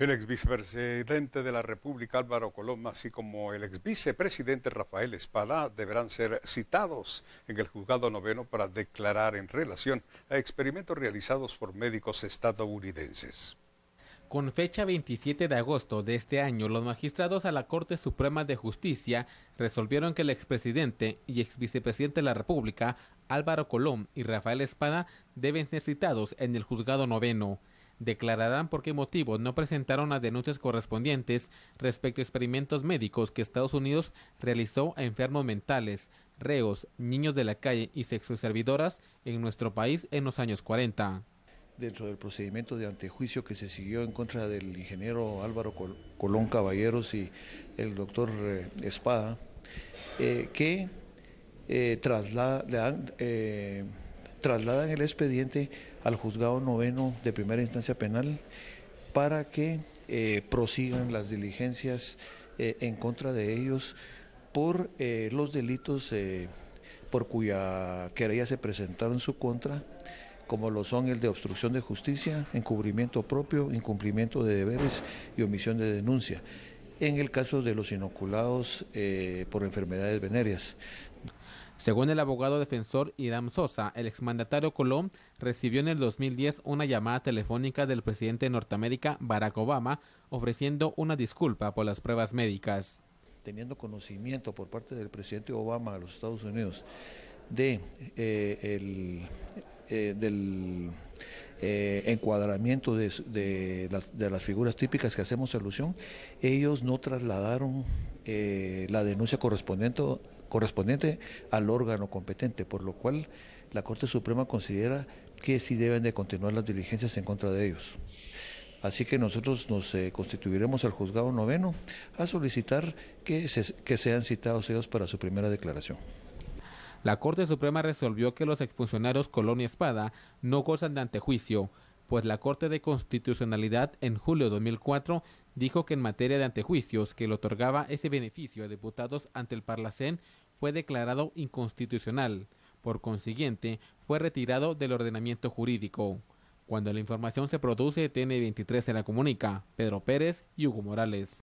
El ex vicepresidente de la República Álvaro Colón, así como el ex vicepresidente Rafael Espada, deberán ser citados en el juzgado noveno para declarar en relación a experimentos realizados por médicos estadounidenses. Con fecha 27 de agosto de este año, los magistrados a la Corte Suprema de Justicia resolvieron que el expresidente y ex vicepresidente de la República, Álvaro Colón y Rafael Espada, deben ser citados en el juzgado noveno declararán por qué motivo no presentaron las denuncias correspondientes respecto a experimentos médicos que Estados Unidos realizó a enfermos mentales, reos, niños de la calle y sexoservidoras en nuestro país en los años 40 dentro del procedimiento de antejuicio que se siguió en contra del ingeniero Álvaro Colón Caballeros y el doctor eh, Espada, eh, que eh, trasladan, trasladan el expediente al juzgado noveno de primera instancia penal para que eh, prosigan las diligencias eh, en contra de ellos por eh, los delitos por cuya querella se presentaron en su contra, como lo son el de obstrucción de justicia, encubrimiento propio, incumplimiento de deberes y omisión de denuncia. En el caso de los inoculados por enfermedades venéreas, según el abogado defensor Iram Sosa, el exmandatario Colón recibió en el 2010 una llamada telefónica del presidente de Norteamérica, Barack Obama, ofreciendo una disculpa por las pruebas médicas. Teniendo conocimiento por parte del presidente Obama de los Estados Unidos de eh, el, eh, del eh, encuadramiento de, las, figuras típicas que hacemos alusión, ellos no trasladaron eh, la denuncia correspondiente, correspondiente al órgano competente, por lo cual la Corte Suprema considera que sí deben de continuar las diligencias en contra de ellos. Así que nosotros nos eh, constituiremos al juzgado noveno a solicitar que, se, que sean citados ellos para su primera declaración. La Corte Suprema resolvió que los exfuncionarios Colonia Espada no gozan de antejuicio, pues la Corte de Constitucionalidad en julio de 2004 dijo que en materia de antejuicios que le otorgaba ese beneficio a diputados ante el Parlacén fue declarado inconstitucional. Por consiguiente, fue retirado del ordenamiento jurídico. Cuando la información se produce, TN23 se la comunica. Pedro Pérez y Hugo Morales.